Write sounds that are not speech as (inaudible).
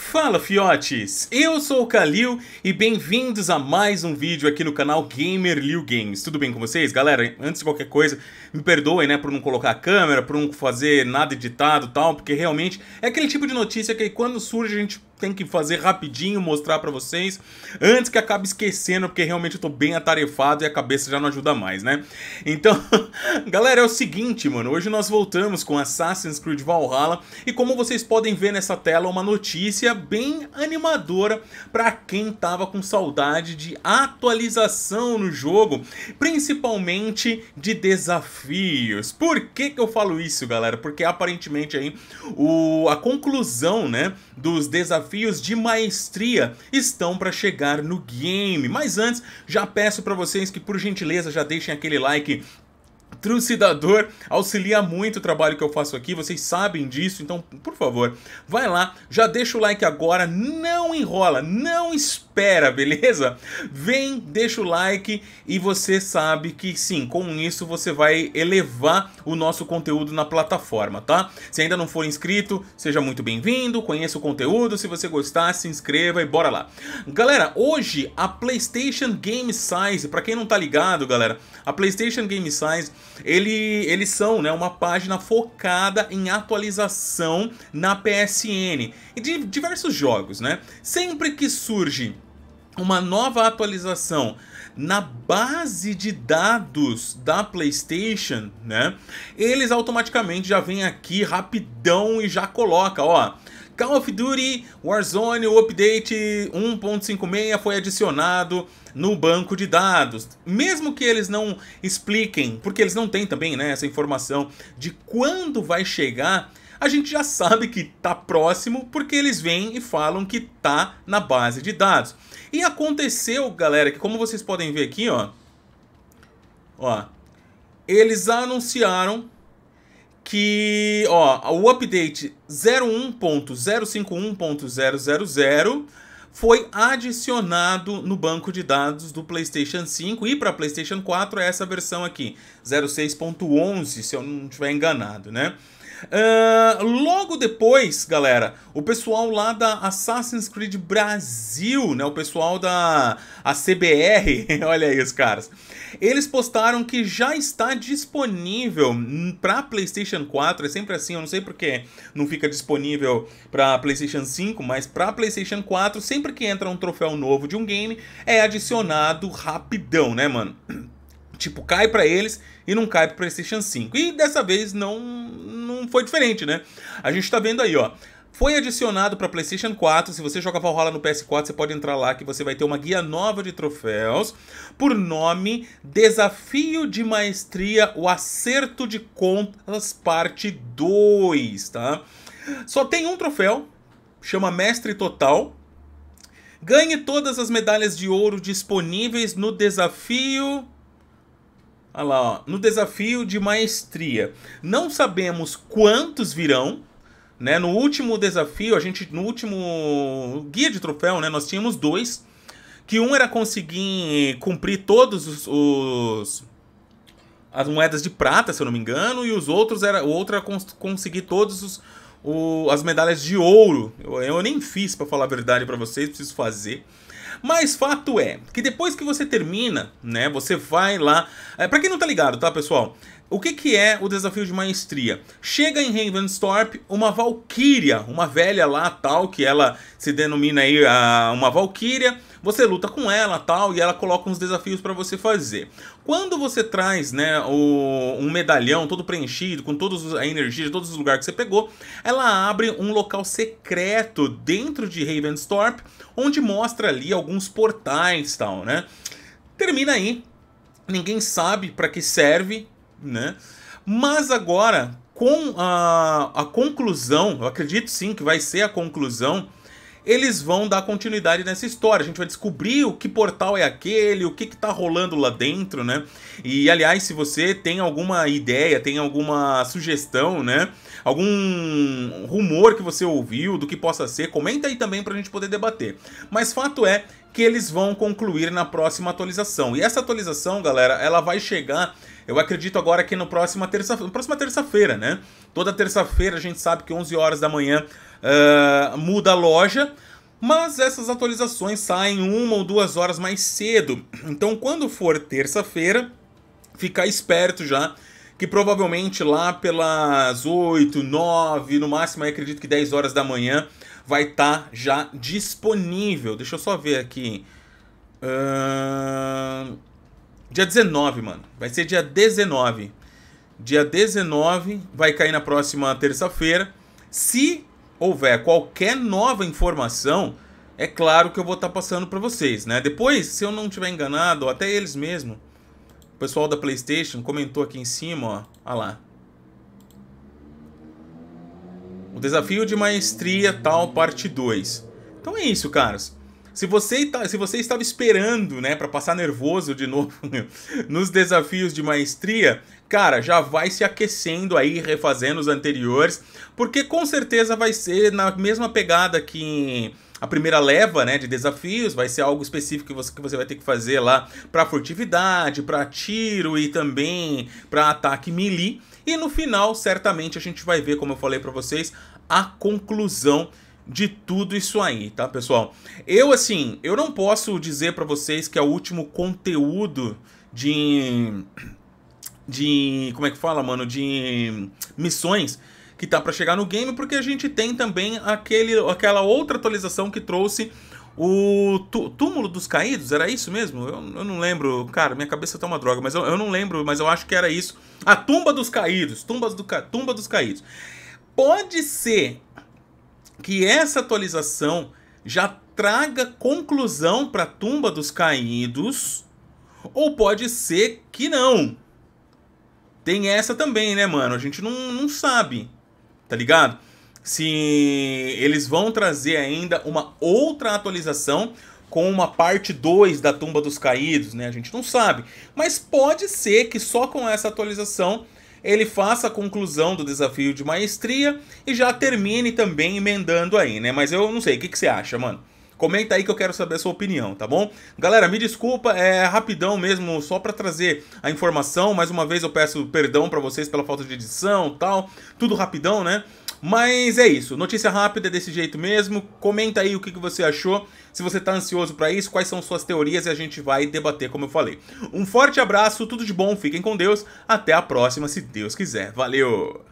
Fala fiotes, eu sou o Kalil e bem-vindos a mais um vídeo aqui no canal Gamer Liu Games. Tudo bem com vocês? Galera, antes de qualquer coisa, me perdoem, né, por não colocar a câmera, por não fazer nada editado e tal, porque realmente é aquele tipo de notícia que quando surge a gente tem que fazer rapidinho, mostrar para vocês, antes que acabe esquecendo, porque realmente eu tô bem atarefado e a cabeça já não ajuda mais, né? Então, (laughs) galera, é o seguinte, mano, hoje nós voltamos com Assassin's Creed Valhalla e como vocês podem ver nessa tela, uma notícia bem animadora para quem tava com saudade de atualização no jogo, principalmente de desafios. Por que que eu falo isso, galera? Porque aparentemente aí o, a conclusão, né, dos desafios desafios de maestria estão para chegar no game. Mas antes, já peço para vocês que por gentileza já deixem aquele like trucidador auxilia muito o trabalho que eu faço aqui, vocês sabem disso, então, por favor, vai lá, já deixa o like agora, não enrola, não espera, beleza? Vem, deixa o like e você sabe que sim, com isso você vai elevar o nosso conteúdo na plataforma, tá? Se ainda não for inscrito, seja muito bem-vindo, conheça o conteúdo, se você gostar, se inscreva e bora lá. Galera, hoje a PlayStation Game Size, para quem não tá ligado, galera, a PlayStation Game Size ele, eles são né, uma página focada em atualização na PSN e de diversos jogos, né? Sempre que surge uma nova atualização na base de dados da PlayStation, né? Eles automaticamente já vêm aqui rapidão e já coloca, ó, Call of Duty Warzone, o update 1.56 foi adicionado no banco de dados. Mesmo que eles não expliquem, porque eles não têm também né, essa informação de quando vai chegar, a gente já sabe que tá próximo porque eles vêm e falam que tá na base de dados. E aconteceu, galera, que como vocês podem ver aqui, ó, ó, eles anunciaram que, ó, o update 01.051.000 foi adicionado no banco de dados do PlayStation 5 e para PlayStation 4 é essa versão aqui, 06.11, se eu não estiver enganado, né? Uh, logo depois, galera, o pessoal lá da Assassin's Creed Brasil, né? O pessoal da a CBR, (laughs) olha aí os caras. Eles postaram que já está disponível para PlayStation 4. É sempre assim, eu não sei porque não fica disponível para PlayStation 5, mas para PlayStation 4, sempre que entra um troféu novo de um game, é adicionado rapidão, né, mano? tipo, cai para eles e não cai para PlayStation 5. E dessa vez não, não foi diferente, né? A gente está vendo aí, ó. Foi adicionado para PlayStation 4. Se você joga Valhalla no PS4, você pode entrar lá que você vai ter uma guia nova de troféus por nome Desafio de Maestria: O Acerto de Contas Parte 2, tá? Só tem um troféu, chama Mestre Total. Ganhe todas as medalhas de ouro disponíveis no desafio Olha lá, ó. no desafio de maestria. Não sabemos quantos virão, né? No último desafio, a gente no último guia de troféu, né, nós tínhamos dois, que um era conseguir cumprir todos os, os as moedas de prata, se eu não me engano, e os outros era o outro era cons conseguir todos os o, as medalhas de ouro. Eu, eu nem fiz, para falar a verdade para vocês, preciso fazer. Mas fato é que depois que você termina, né, você vai lá. É, eh, para quem não tá ligado, tá, pessoal? O que, que é o desafio de maestria? Chega em Ravenstorp uma valquíria, uma velha lá tal, que ela se denomina aí uh, uma valquíria. Você luta com ela tal e ela coloca uns desafios para você fazer. Quando você traz né, o, um medalhão todo preenchido, com todas a energia de todos os lugares que você pegou, ela abre um local secreto dentro de Ravenstorp onde mostra ali alguns portais tal, né? Termina aí. Ninguém sabe para que serve, né? Mas agora, com a, a conclusão, eu acredito sim que vai ser a conclusão, eles vão dar continuidade nessa história. A gente vai descobrir o que portal é aquele, o que, que tá rolando lá dentro, né? E aliás, se você tem alguma ideia, tem alguma sugestão, né? Algum rumor que você ouviu do que possa ser, comenta aí também pra gente poder debater. Mas fato é que eles vão concluir na próxima atualização. E essa atualização, galera, ela vai chegar, eu acredito agora que no próxima terça, próxima terça-feira, né? Toda terça-feira a gente sabe que 11 horas da manhã uh, muda a loja, mas essas atualizações saem uma ou duas horas mais cedo. Então, quando for terça-feira, ficar esperto já que provavelmente lá pelas 8, 9, no máximo acredito que 10 horas da manhã vai estar tá já disponível. Deixa eu só ver aqui. Uh... Dia 19, mano. Vai ser dia 19. Dia 19 vai cair na próxima terça-feira. Se houver qualquer nova informação, é claro que eu vou estar tá passando para vocês, né? Depois, se eu não tiver enganado, até eles mesmo pessoal da PlayStation comentou aqui em cima, ó. Olha lá. O desafio de maestria tal parte 2. Então é isso, caras. Se você, tá, se você estava esperando, né, para passar nervoso de (laughs) novo nos desafios de maestria, cara, já vai se aquecendo aí, refazendo os anteriores, porque com certeza vai ser na mesma pegada que a primeira leva né, de desafios vai ser algo específico que você, que você vai ter que fazer lá para furtividade, para tiro e também para ataque melee. E no final, certamente, a gente vai ver, como eu falei para vocês, a conclusão de tudo isso aí, tá, pessoal? Eu, assim, eu não posso dizer para vocês que é o último conteúdo de... De... Como é que fala, mano? De missões que tá para chegar no game, porque a gente tem também aquele, aquela outra atualização que trouxe o Túmulo dos Caídos, era isso mesmo? Eu, eu, não lembro, cara, minha cabeça tá uma droga, mas eu, eu, não lembro, mas eu acho que era isso. A Tumba dos Caídos, Tumbas do Tumba dos Caídos. Pode ser que essa atualização já traga conclusão para a Tumba dos Caídos, ou pode ser que não. Tem essa também, né, mano? A gente não, não sabe tá ligado? Se eles vão trazer ainda uma outra atualização com uma parte 2 da Tumba dos Caídos, né? A gente não sabe. Mas pode ser que só com essa atualização ele faça a conclusão do desafio de maestria e já termine também emendando aí, né? Mas eu não sei, o que, que você acha, mano? Comenta aí que eu quero saber a sua opinião, tá bom? Galera, me desculpa, é rapidão mesmo, só para trazer a informação. Mais uma vez eu peço perdão para vocês pela falta de edição tal. Tudo rapidão, né? Mas é isso, notícia rápida é desse jeito mesmo. Comenta aí o que, que você achou, se você está ansioso para isso, quais são suas teorias e a gente vai debater, como eu falei. Um forte abraço, tudo de bom, fiquem com Deus, até a próxima, se Deus quiser. Valeu!